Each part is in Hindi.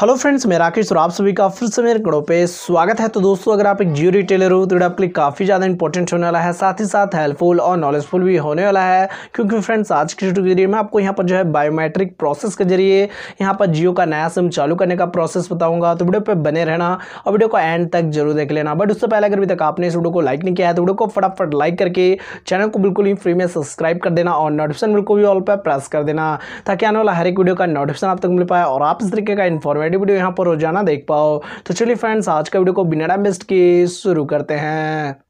हेलो फ्रेंड्स मैं राकेश और आप सभी का फिर से मेरे कड़ों पे स्वागत है तो दोस्तों अगर आप एक जियो रिटेलर हो तो आपके लिए काफ़ी ज़्यादा इंपॉर्टेंट होने वाला है साथ ही साथ हेल्पफुल और नॉलेजफुल भी होने वाला है क्योंकि फ्रेंड्स आज की वीडियो के जरिए मैं आपको यहाँ पर जो है बायोमेट्रिक प्रोसेस के जरिए यहाँ पर जियो का नया सिम चालू करने का प्रोसेस बताऊँगा तो वीडियो पर बने रहना और वीडियो को एंड तक जरूर देख लेना बट उससे पहले अगर अभी तक आपने इस वीडियो को लाइक नहीं किया है तो वीडियो को फटाफट लाइक करके चैनल को बिल्कुल ही फ्री में सब्सक्राइब कर देना और नोटिफिकेशन बिल्कुल भी ऑल पर प्रेस कर देना ताकि आने वाला हर एक वीडियो का नोटिफिकेशन आप तक मिल पाए और आप इस तरीके का इन्फॉर्मेशन ऑलरेडी वीडियो यहाँ पर रोजाना देख पाओ तो चलिए फ्रेंड्स आज का वीडियो को बिना टाइम वेस्ट किए शुरू करते हैं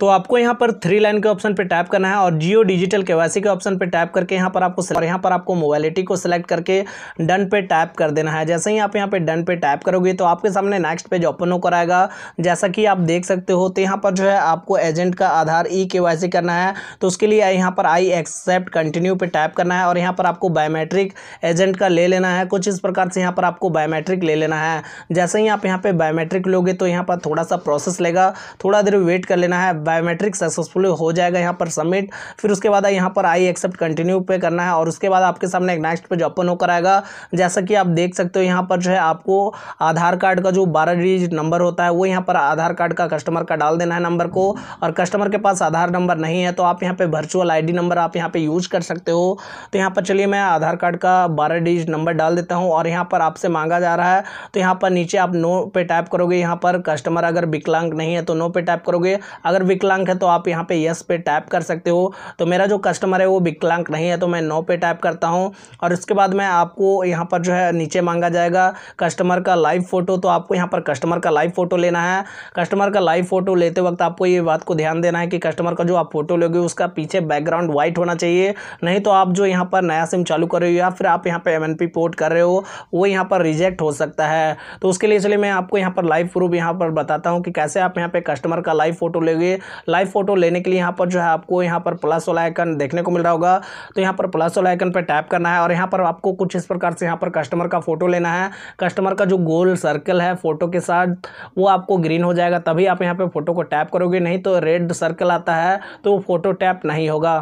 तो आपको यहाँ पर थ्री लाइन के ऑप्शन पे टैप करना है और जियो डिजिटल केवासी के ऑप्शन पे टैप करके यहाँ पर आपको और यहाँ पर आपको मोबाइलिटी को सिलेक्ट करके डन पे टैप कर देना है जैसे ही आप यहाँ पे डन पे टैप करोगे तो आपके सामने नेक्स्ट पेज ओपन होकर आएगा जैसा कि आप देख सकते हो तो यहाँ पर जो है आपको एजेंट का आधार ई के करना है तो उसके लिए यहाँ पर आई एक्सेप्ट कंटिन्यू पे टैप करना है और यहाँ पर आपको बायोमेट्रिक एजेंट का ले लेना है कुछ इस प्रकार से यहाँ पर आपको बायोमेट्रिक ले लेना है जैसे ही आप यहाँ पर बायोमेट्रिक लोगे तो यहाँ पर थोड़ा सा प्रोसेस लेगा थोड़ा देर वेट कर लेना है बायोमेट्रिक सक्सेसफुल हो जाएगा यहाँ पर सबमिट फिर उसके बाद यहाँ पर आई एक्सेप्ट कंटिन्यू पे करना है और उसके बाद आपके सामने एक नेक्स्ट पेज ओपन होकर आएगा जैसा कि आप देख सकते हो यहाँ पर जो है आपको आधार कार्ड का जो बारह डिजिट नंबर होता है वो यहाँ पर आधार कार्ड का कस्टमर का डाल देना है नंबर को और कस्टमर के पास आधार नंबर नहीं है तो आप यहाँ पर वर्चुअल आई नंबर आप यहाँ पर यूज कर सकते हो तो यहाँ पर चलिए मैं आधार कार्ड का बारह डिजिट नंबर डाल देता हूँ और यहाँ पर आपसे मांगा जा रहा है तो यहाँ पर नीचे आप नो पे टाइप करोगे यहाँ पर कस्टमर अगर विकलांग नहीं है तो नो पे टाइप करोगे अगर विकलांग है तो आप यहाँ पे यस पे टैप कर सकते हो तो मेरा जो कस्टमर है वो विकलांग नहीं है तो मैं नो पे टैप करता हूँ और इसके बाद मैं आपको यहाँ पर जो है नीचे मांगा जाएगा कस्टमर का लाइव फ़ोटो तो आपको यहाँ पर कस्टमर का लाइव फ़ोटो लेना है कस्टमर का लाइव फ़ोटो लेते वक्त आपको ये बात को ध्यान देना है कि कस्टमर का जो आप फ़ोटो लोगे उसका पीछे बैकग्राउंड वाइट होना चाहिए नहीं तो आप जो यहाँ पर नया सिम चालू कर रहे हो या फिर आप यहाँ पर एम पोर्ट कर रहे हो वो यहाँ पर रिजेक्ट हो सकता है तो उसके लिए इसलिए मैं आपको यहाँ पर लाइव प्रूफ यहाँ पर बताता हूँ कि कैसे आप यहाँ पर कस्टमर का लाइव फोटो लेंगे लाइव फोटो लेने के लिए यहाँ पर जो है आपको यहाँ पर प्लस वाला आइकन देखने को मिल रहा होगा तो यहाँ पर प्लस वाला आइकन पर टैप करना है और यहाँ पर आपको कुछ इस प्रकार से यहाँ पर कस्टमर का फोटो लेना है कस्टमर का जो गोल सर्कल है फोटो के साथ वो आपको ग्रीन हो जाएगा तभी आप यहाँ पर फोटो को टैप करोगे नहीं तो रेड सर्कल आता है तो वो फोटो टैप नहीं होगा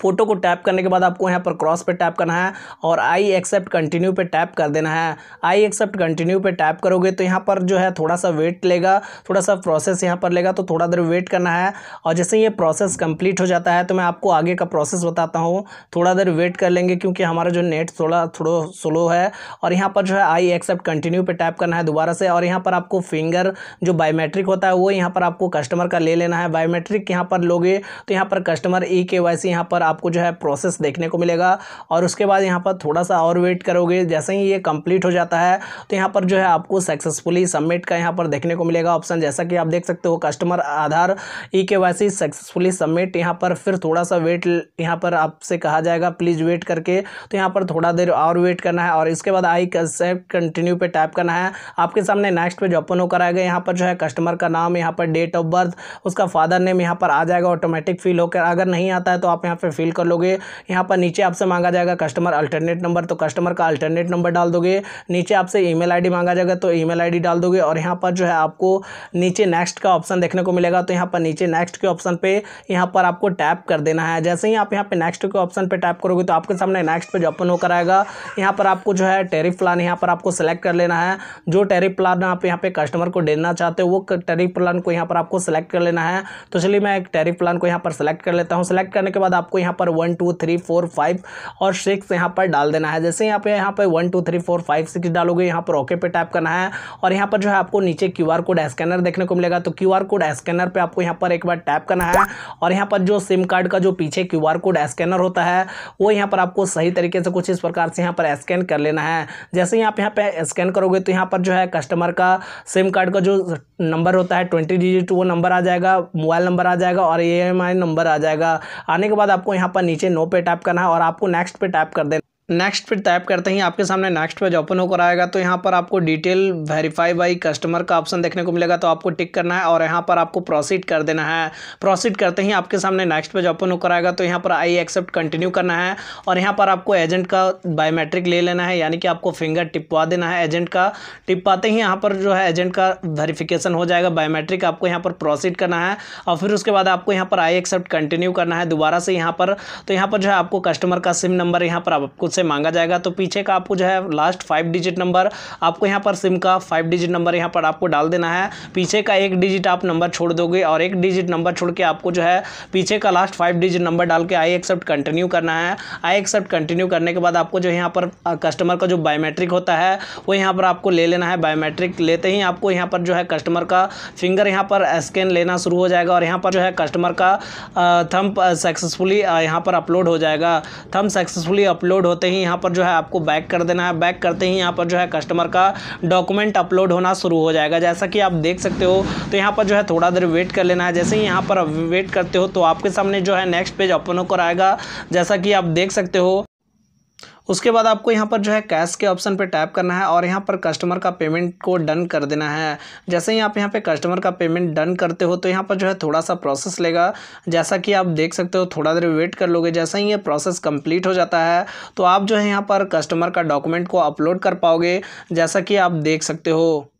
फोटो को टैप करने के बाद आपको यहाँ पर क्रॉस पे टैप करना है और आई एक्सेप्ट कंटिन्यू पे टैप कर देना है आई एक्सेप्ट कंटिन्यू पे टैप करोगे तो यहाँ पर जो है थोड़ा सा वेट लेगा थोड़ा सा प्रोसेस यहाँ पर लेगा तो थोड़ा देर वेट करना है और जैसे ये प्रोसेस कंप्लीट हो जाता है तो मैं आपको आगे का प्रोसेस बताता हूँ थोड़ा देर वेट कर लेंगे क्योंकि हमारा जो नेट थोड़ा थोड़ा स्लो है और यहाँ पर जो है आई एक्सेप्ट कंटिन्यू पर टैप करना है दोबारा से और यहाँ पर आपको फिंगर जो बायोमेट्रिक होता है वो यहाँ पर आपको कस्टमर का ले लेना है बायोमेट्रिक यहाँ पर लोगे तो यहाँ पर कस्टमर ई के वाई यहाँ पर आपको जो है प्रोसेस देखने को मिलेगा और उसके बाद यहाँ पर थोड़ा सा और वेट करोगे जैसे ही ये कंप्लीट हो जाता है तो यहाँ पर जो है आपको सक्सेसफुली सबमिट का यहाँ पर देखने को मिलेगा ऑप्शन जैसा कि आप देख सकते हो कस्टमर आधार ई के वाई सक्सेसफुली सबमिट यहाँ पर फिर थोड़ा सा वेट यहाँ पर आपसे कहा जाएगा प्लीज़ वेट करके तो यहाँ पर थोड़ा देर और वेट करना है और इसके बाद आई कंसेप्ट कंटिन्यू पर टाइप करना है आपके सामने नेक्स्ट पेज ओपन होकर आएगा यहाँ पर जो है कस्टमर का नाम यहाँ पर डेट ऑफ बर्थ उसका फादर नेम यहाँ पर आ जाएगा ऑटोमेटिक फील होकर अगर नहीं आता है तो आप यहाँ पर फिल कर लोगे यहाँ पर नीचे आपसे मांगा जाएगा कस्टमर अल्टरनेट नंबर तो कस्टमर का अल्टरनेट नंबर डाल दोगे नीचे आपसे ईमेल आईडी मांगा जाएगा तो ईमेल आईडी डाल दोगे और यहाँ पर जो है आपको नीचे नेक्स्ट का ऑप्शन देखने को मिलेगा तो यहाँ पर नीचे नेक्स्ट के ऑप्शन पे यहाँ पर आपको टैप कर देना है जैसे ही आप यहाँ पे नेक्स्ट के ऑप्शन पे टैप करोगे तो आपके सामने नेक्स्ट पेज ओपन होकर आएगा यहाँ पर आपको जो है टेरिफ प्लान यहाँ पर आपको सेलेक्ट कर लेना है जो टेरिफ प्लान आप यहाँ पे कस्टमर को देना चाहते हो वो टेरिफ प्लान को यहाँ पर आपको सेलेक्ट कर लेना है तो चलिए मैं एक टेरिफ प्लान को यहाँ पर सेलेक्ट कर लेता हूँ सेलेक्ट करने के बाद आपको यहाँ पर one two three four five और सिक्स यहाँ पर डाल देना है जैसे यहाँ पे यहाँ पे one two three four five six डालोगे यहाँ पर ओके पे टाइप करना है और यहाँ पर जो है आपको नीचे क्यू आर कोड स्कैनर देखने को मिलेगा तो क्यू आर कोड स्कैनर पर आपको यहाँ पर एक बार टैप करना है और यहाँ पर जो सिम कार्ड का जो पीछे क्यू आर कोड स्कैनर होता है वो यहाँ पर आपको सही तरीके से कुछ इस प्रकार से यहाँ पर स्कैन कर लेना है जैसे ही आप यहाँ पे स्कैन करोगे तो यहाँ पर जो है कस्टमर का सिम कार्ड का जो नंबर होता है ट्वेंटी डिजिट वो नंबर आ जाएगा मोबाइल नंबर आ जाएगा और ई नंबर आ जाएगा आने के बाद आपको यहाँ पर नीचे नो पे टैप करना है और आपको नेक्स्ट पे टैप कर देना नेक्स्ट पर टाइप करते ही आपके सामने नेक्स्ट पेज ओपन होकर आएगा तो यहाँ पर आपको डिटेल वेरीफाई बाई कस्टमर का ऑप्शन देखने को मिलेगा तो आपको टिक करना है और यहाँ पर आपको प्रोसीड कर देना है प्रोसीड करते ही आपके सामने नेक्स्ट पेज ओपन होकर आएगा तो यहाँ पर आई एक्सेप्ट कंटिन्यू करना है और यहाँ पर आपको एजेंट का बायोमेट्रिक ले लेना है यानी कि आपको फिंगर टिपवा देना है एजेंट का टिपवाते ही यहाँ पर जो है एजेंट का वेरीफिकेशन हो जाएगा बायोमेट्रिक आपको यहाँ पर प्रोसीड करना है और फिर उसके बाद आपको यहाँ पर आई एक्सेप्ट कंटिन्यू करना है दोबारा से यहाँ पर तो यहाँ पर जो है आपको कस्टमर का सिम नंबर यहाँ पर आपको से मांगा जाएगा तो पीछे का आपको जो है लास्ट फाइव डिजिट नंबर आपको यहाँ पर सिम का फाइव डिजिट नंबर यहाँ पर आपको डाल देना है पीछे का एक डिजिट आप नंबर छोड़ दोगे और एक डिजिट नंबर छोड़ के आपको जो है पीछे का लास्ट फाइव डिजिट नंबर डाल के आई एक्सेप्ट कंटिन्यू करना है आई एक्सेप्ट कंटिन्यू करने के बाद आपको जो यहाँ पर कस्टमर का जो बायोमेट्रिक होता है वो यहाँ पर आपको ले लेना है बायोमेट्रिक लेते ही आपको यहाँ पर जो है कस्टमर का फिंगर यहाँ पर स्कैन लेना शुरू हो जाएगा और यहाँ पर जो है कस्टमर का थम सक्सेसफुली यहाँ पर अपलोड हो जाएगा थम सक्सेसफुली अपलोड होते करते ही यहाँ पर जो है आपको बैक कर देना है बैक करते ही यहाँ पर जो है कस्टमर का डॉक्यूमेंट अपलोड होना शुरू हो जाएगा जैसा कि आप देख सकते हो तो यहाँ पर जो है थोड़ा देर वेट कर लेना है जैसे ही यहाँ पर वेट करते हो तो आपके सामने जो है नेक्स्ट पेज ओपन होकर आएगा जैसा कि आप देख सकते हो उसके बाद आपको यहाँ पर जो है कैश के ऑप्शन पर टैप करना है और यहाँ पर कस्टमर का पेमेंट को डन कर देना है जैसे ही आप यहाँ पर कस्टमर का पेमेंट डन करते हो तो यहाँ पर जो है थोड़ा सा प्रोसेस लेगा जैसा कि आप देख सकते हो थोड़ा देर वेट कर लोगे जैसे ही ये प्रोसेस कंप्लीट हो जाता है तो आप जो है यहाँ पर कस्टमर का डॉक्यूमेंट को अपलोड कर पाओगे जैसा कि आप देख सकते हो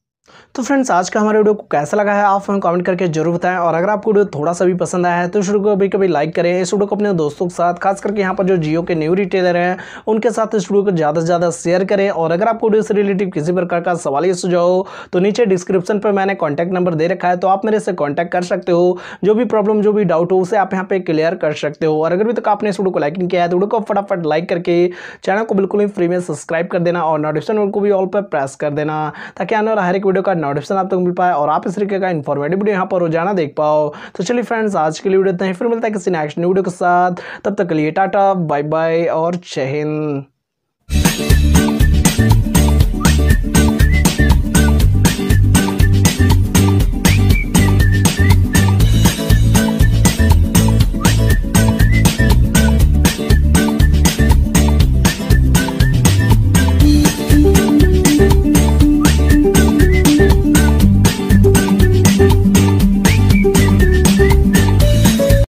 तो फ्रेंड्स आज का हमारे वीडियो को कैसा लगा है आप हमें कमेंट करके जरूर बताएं और अगर आपको वीडियो थोड़ा सा भी पसंद आया है तो इस वीडियो को अभी कभी लाइक करें इस वीडियो को अपने दोस्तों के साथ खास करके यहाँ पर जो जियो के न्यू रिटेलर हैं उनके साथ इस वीडियो को ज़्यादा से ज़्यादा शेयर करें और अगर आपको वीडियो से रिलेटिव किसी प्रकार का सवाल या सुझाव तो नीचे डिस्क्रिप्शन पर मैंने कॉन्टैक्ट नंबर दे रखा है तो आप मेरे से कॉन्टैक्ट कर सकते हो जो भी प्रॉब्लम जो भी डाउट हो उसे आप यहाँ पर क्लियर कर सकते हो और अगर भी तक आपने इस वीडियो को लाइक नहीं किया है तो वीडियो को फटाफट लाइक करके चैनल को बिल्कुल ही फ्री में सब्सक्राइब कर देना और नोटिफिकेशन को भी ऑल पर प्रेस कर देना ताकि आने वाला हर एक वीडियो का नोटिफिकेशन आप तक मिल पाए और आप इस तरीके का इन्फॉर्मेटिव वीडियो यहाँ पर रोजाना देख पाओ तो चलिए फ्रेंड्स आज के लिए वीडियो इतना ही फिर मिलता है किसी नेक्स्ट वीडियो के साथ तब तक के लिए टाटा बाय बाय और जय हिंद